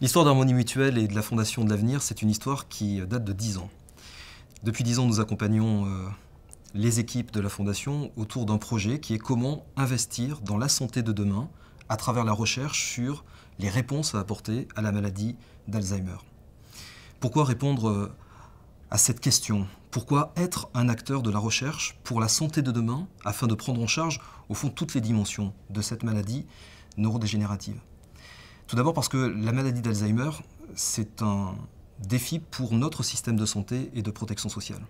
L'histoire d'Harmonie Mutuelle et de la Fondation de l'Avenir, c'est une histoire qui date de 10 ans. Depuis 10 ans, nous accompagnons euh, les équipes de la Fondation autour d'un projet qui est comment investir dans la santé de demain à travers la recherche sur les réponses à apporter à la maladie d'Alzheimer. Pourquoi répondre euh, à cette question pourquoi être un acteur de la recherche pour la santé de demain afin de prendre en charge, au fond, toutes les dimensions de cette maladie neurodégénérative Tout d'abord parce que la maladie d'Alzheimer, c'est un défi pour notre système de santé et de protection sociale.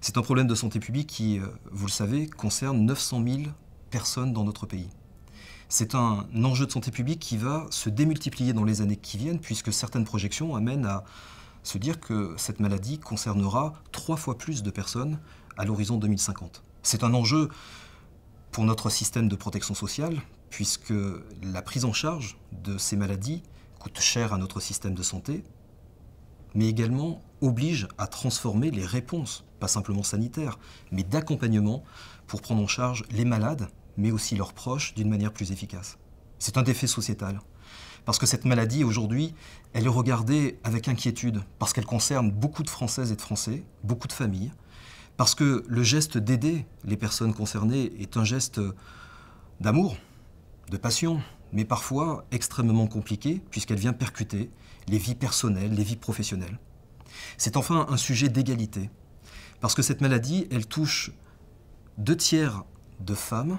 C'est un problème de santé publique qui, euh, vous le savez, concerne 900 000 personnes dans notre pays. C'est un enjeu de santé publique qui va se démultiplier dans les années qui viennent, puisque certaines projections amènent à se dire que cette maladie concernera trois fois plus de personnes à l'horizon 2050. C'est un enjeu pour notre système de protection sociale, puisque la prise en charge de ces maladies coûte cher à notre système de santé, mais également oblige à transformer les réponses, pas simplement sanitaires, mais d'accompagnement pour prendre en charge les malades, mais aussi leurs proches d'une manière plus efficace. C'est un défi sociétal. Parce que cette maladie, aujourd'hui, elle est regardée avec inquiétude, parce qu'elle concerne beaucoup de Françaises et de Français, beaucoup de familles, parce que le geste d'aider les personnes concernées est un geste d'amour, de passion, mais parfois extrêmement compliqué, puisqu'elle vient percuter les vies personnelles, les vies professionnelles. C'est enfin un sujet d'égalité, parce que cette maladie, elle touche deux tiers de femmes,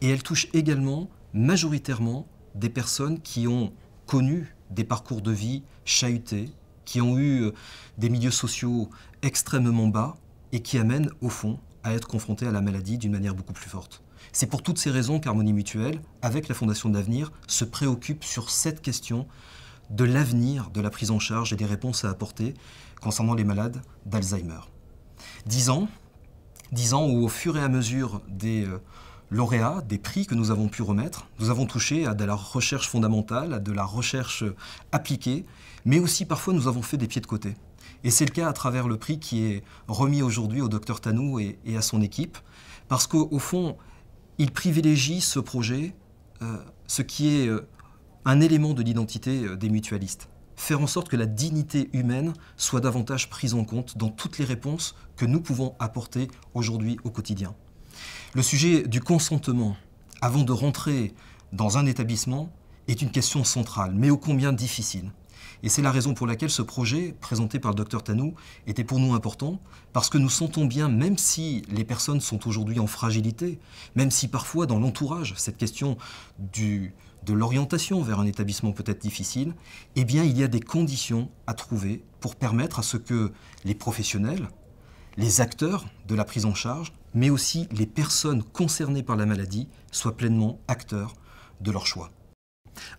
et elle touche également majoritairement des personnes qui ont connu des parcours de vie chahutés, qui ont eu euh, des milieux sociaux extrêmement bas et qui amènent, au fond, à être confrontés à la maladie d'une manière beaucoup plus forte. C'est pour toutes ces raisons qu'Harmonie Mutuelle, avec la Fondation d'Avenir, se préoccupe sur cette question de l'avenir de la prise en charge et des réponses à apporter concernant les malades d'Alzheimer. Dix ans, dix ans où au fur et à mesure des euh, lauréats des prix que nous avons pu remettre. Nous avons touché à de la recherche fondamentale, à de la recherche appliquée, mais aussi parfois nous avons fait des pieds de côté. Et c'est le cas à travers le prix qui est remis aujourd'hui au docteur Tanou et, à son équipe, parce qu'au fond, il privilégie ce projet, euh, ce qui est euh, un élément de l'identité euh, des mutualistes. Faire en sorte que la dignité humaine soit davantage prise en compte dans toutes les réponses que nous pouvons apporter aujourd'hui au quotidien. Le sujet du consentement avant de rentrer dans un établissement est une question centrale, mais ô combien difficile. Et c'est la raison pour laquelle ce projet, présenté par le docteur Tanou, était pour nous important, parce que nous sentons bien, même si les personnes sont aujourd'hui en fragilité, même si parfois dans l'entourage, cette question de l'orientation vers un établissement peut-être difficile, eh bien il y a des conditions à trouver pour permettre à ce que les professionnels, les acteurs de la prise en charge, mais aussi les personnes concernées par la maladie soient pleinement acteurs de leur choix.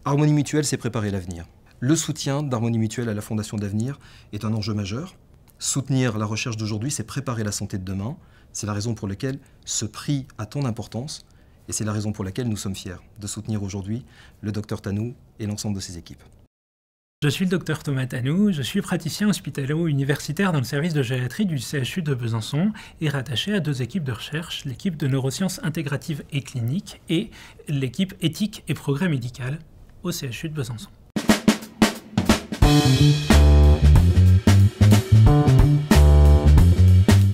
Harmonie mutuelle, c'est préparer l'avenir. Le soutien d'Harmonie mutuelle à la Fondation d'avenir est un enjeu majeur. Soutenir la recherche d'aujourd'hui, c'est préparer la santé de demain. C'est la raison pour laquelle ce prix a tant d'importance et c'est la raison pour laquelle nous sommes fiers de soutenir aujourd'hui le docteur Tanou et l'ensemble de ses équipes. Je suis le docteur Thomas Tanou, je suis praticien hospitalo-universitaire dans le service de gériatrie du CHU de Besançon et rattaché à deux équipes de recherche, l'équipe de neurosciences intégratives et cliniques et l'équipe éthique et progrès médical au CHU de Besançon.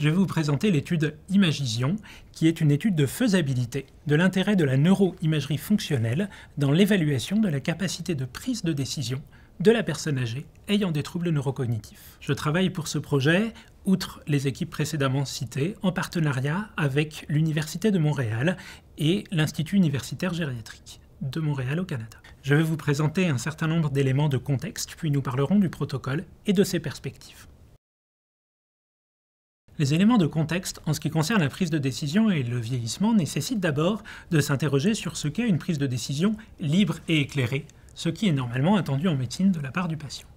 je vais vous présenter l'étude Imagision, qui est une étude de faisabilité de l'intérêt de la neuroimagerie fonctionnelle dans l'évaluation de la capacité de prise de décision de la personne âgée ayant des troubles neurocognitifs. Je travaille pour ce projet, outre les équipes précédemment citées, en partenariat avec l'Université de Montréal et l'Institut universitaire gériatrique de Montréal au Canada. Je vais vous présenter un certain nombre d'éléments de contexte, puis nous parlerons du protocole et de ses perspectives. Les éléments de contexte en ce qui concerne la prise de décision et le vieillissement nécessitent d'abord de s'interroger sur ce qu'est une prise de décision libre et éclairée ce qui est normalement attendu en médecine de la part du patient.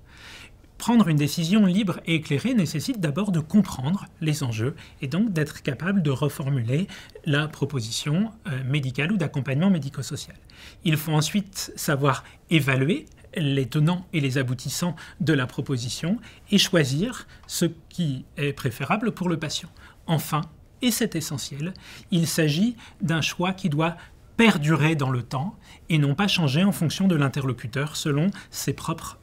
Prendre une décision libre et éclairée nécessite d'abord de comprendre les enjeux et donc d'être capable de reformuler la proposition euh, médicale ou d'accompagnement médico-social. Il faut ensuite savoir évaluer les tenants et les aboutissants de la proposition et choisir ce qui est préférable pour le patient. Enfin, et c'est essentiel, il s'agit d'un choix qui doit perdurer dans le temps et non pas changer en fonction de l'interlocuteur selon ses propres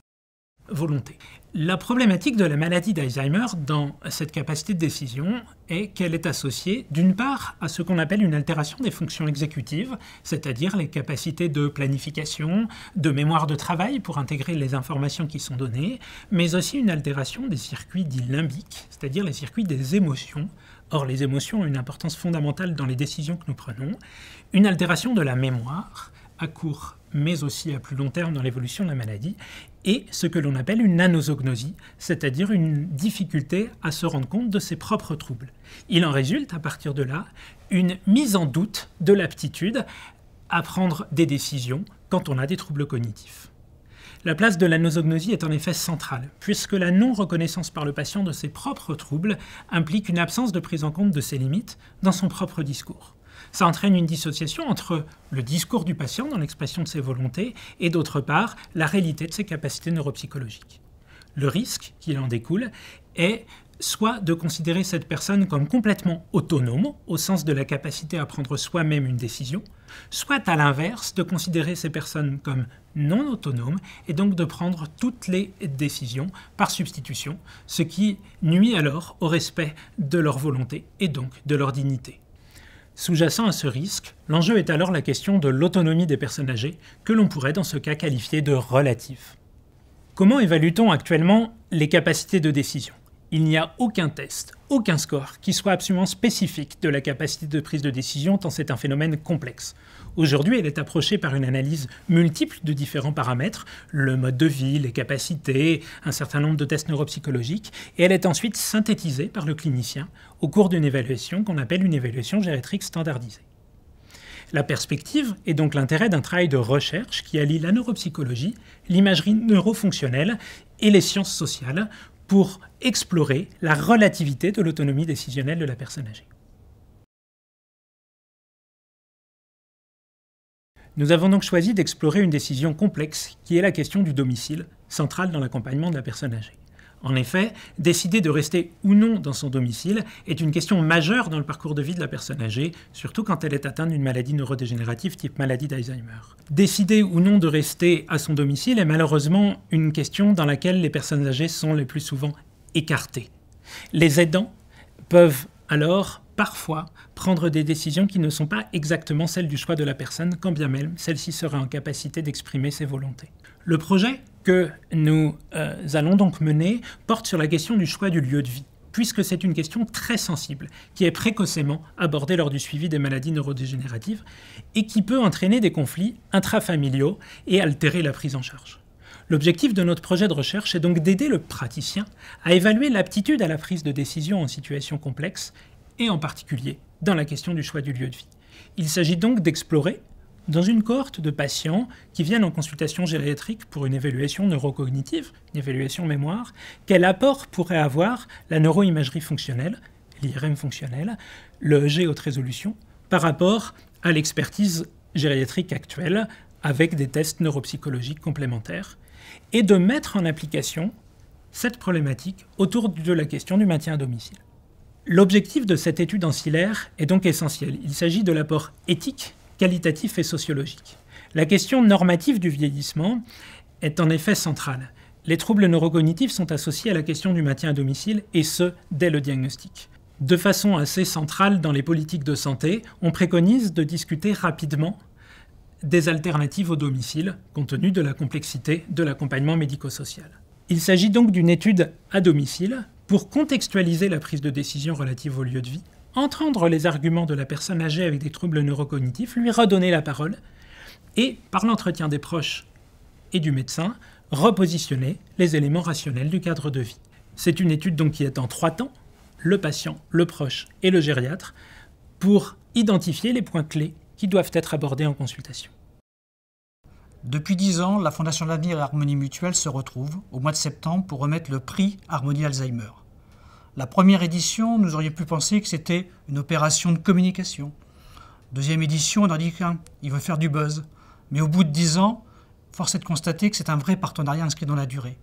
volontés. La problématique de la maladie d'Alzheimer dans cette capacité de décision est qu'elle est associée d'une part à ce qu'on appelle une altération des fonctions exécutives, c'est-à-dire les capacités de planification, de mémoire de travail pour intégrer les informations qui sont données, mais aussi une altération des circuits dits limbiques, c'est-à-dire les circuits des émotions Or, les émotions ont une importance fondamentale dans les décisions que nous prenons. Une altération de la mémoire à court mais aussi à plus long terme dans l'évolution de la maladie, et ce que l'on appelle une anosognosie, c'est-à-dire une difficulté à se rendre compte de ses propres troubles. Il en résulte à partir de là une mise en doute de l'aptitude à prendre des décisions quand on a des troubles cognitifs. La place de la nosognosie est en effet centrale, puisque la non-reconnaissance par le patient de ses propres troubles implique une absence de prise en compte de ses limites dans son propre discours. Ça entraîne une dissociation entre le discours du patient dans l'expression de ses volontés et d'autre part la réalité de ses capacités neuropsychologiques. Le risque qui en découle est soit de considérer cette personne comme complètement autonome, au sens de la capacité à prendre soi-même une décision, soit à l'inverse, de considérer ces personnes comme non autonomes et donc de prendre toutes les décisions par substitution, ce qui nuit alors au respect de leur volonté et donc de leur dignité. Sous-jacent à ce risque, l'enjeu est alors la question de l'autonomie des personnes âgées, que l'on pourrait dans ce cas qualifier de relative. Comment évalue-t-on actuellement les capacités de décision il n'y a aucun test, aucun score qui soit absolument spécifique de la capacité de prise de décision tant c'est un phénomène complexe. Aujourd'hui, elle est approchée par une analyse multiple de différents paramètres, le mode de vie, les capacités, un certain nombre de tests neuropsychologiques, et elle est ensuite synthétisée par le clinicien au cours d'une évaluation qu'on appelle une évaluation gériatrique standardisée. La perspective est donc l'intérêt d'un travail de recherche qui allie la neuropsychologie, l'imagerie neurofonctionnelle et les sciences sociales pour explorer la relativité de l'autonomie décisionnelle de la personne âgée. Nous avons donc choisi d'explorer une décision complexe qui est la question du domicile, centrale dans l'accompagnement de la personne âgée. En effet, décider de rester ou non dans son domicile est une question majeure dans le parcours de vie de la personne âgée, surtout quand elle est atteinte d'une maladie neurodégénérative type maladie d'Alzheimer. Décider ou non de rester à son domicile est malheureusement une question dans laquelle les personnes âgées sont les plus souvent écartées. Les aidants peuvent alors parfois prendre des décisions qui ne sont pas exactement celles du choix de la personne, quand bien même celle-ci sera en capacité d'exprimer ses volontés. Le projet que nous euh, allons donc mener porte sur la question du choix du lieu de vie, puisque c'est une question très sensible, qui est précocement abordée lors du suivi des maladies neurodégénératives, et qui peut entraîner des conflits intrafamiliaux et altérer la prise en charge. L'objectif de notre projet de recherche est donc d'aider le praticien à évaluer l'aptitude à la prise de décision en situation complexe, et en particulier dans la question du choix du lieu de vie. Il s'agit donc d'explorer dans une cohorte de patients qui viennent en consultation gériatrique pour une évaluation neurocognitive, une évaluation mémoire, quel apport pourrait avoir la neuroimagerie fonctionnelle, l'IRM fonctionnelle, le G haute résolution, par rapport à l'expertise gériatrique actuelle avec des tests neuropsychologiques complémentaires, et de mettre en application cette problématique autour de la question du maintien à domicile. L'objectif de cette étude ancillaire est donc essentiel. Il s'agit de l'apport éthique qualitatif et sociologique. La question normative du vieillissement est en effet centrale. Les troubles neurocognitifs sont associés à la question du maintien à domicile, et ce, dès le diagnostic. De façon assez centrale dans les politiques de santé, on préconise de discuter rapidement des alternatives au domicile, compte tenu de la complexité de l'accompagnement médico-social. Il s'agit donc d'une étude à domicile pour contextualiser la prise de décision relative au lieu de vie, entendre les arguments de la personne âgée avec des troubles neurocognitifs, lui redonner la parole et, par l'entretien des proches et du médecin, repositionner les éléments rationnels du cadre de vie. C'est une étude qui est en trois temps, le patient, le proche et le gériatre, pour identifier les points clés qui doivent être abordés en consultation. Depuis dix ans, la Fondation de l'Avenir et Harmonie Mutuelle se retrouve au mois de septembre pour remettre le prix Harmonie Alzheimer. La première édition, nous aurions pu penser que c'était une opération de communication. Deuxième édition, on a dit qu'il veut faire du buzz. Mais au bout de dix ans, force est de constater que c'est un vrai partenariat inscrit dans la durée.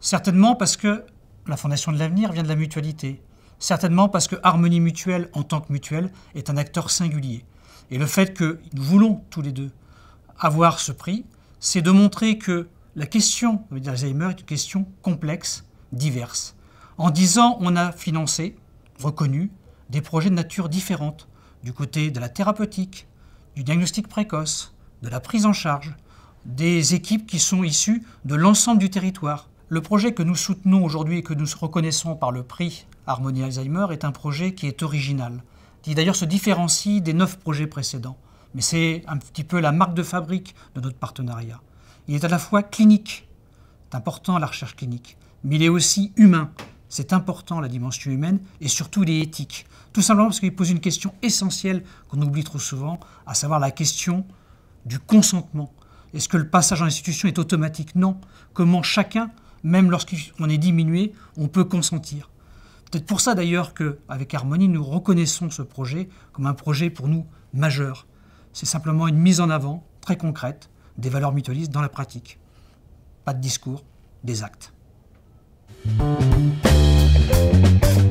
Certainement parce que la Fondation de l'Avenir vient de la mutualité. Certainement parce que Harmonie Mutuelle, en tant que mutuelle, est un acteur singulier. Et le fait que nous voulons tous les deux avoir ce prix, c'est de montrer que la question d'Alzheimer est une question complexe, diverse, en dix ans, on a financé, reconnu, des projets de nature différente, du côté de la thérapeutique, du diagnostic précoce, de la prise en charge, des équipes qui sont issues de l'ensemble du territoire. Le projet que nous soutenons aujourd'hui et que nous reconnaissons par le prix Harmonie Alzheimer est un projet qui est original, qui d'ailleurs se différencie des neuf projets précédents. Mais c'est un petit peu la marque de fabrique de notre partenariat. Il est à la fois clinique, c'est important la recherche clinique, mais il est aussi humain, c'est important la dimension humaine et surtout les éthiques. Tout simplement parce qu'il pose une question essentielle qu'on oublie trop souvent, à savoir la question du consentement. Est-ce que le passage en institution est automatique Non. Comment chacun, même lorsqu'on est diminué, on peut consentir Peut-être pour ça d'ailleurs qu'avec Harmonie, nous reconnaissons ce projet comme un projet pour nous majeur. C'est simplement une mise en avant très concrète des valeurs mutualistes dans la pratique. Pas de discours, des actes. thank you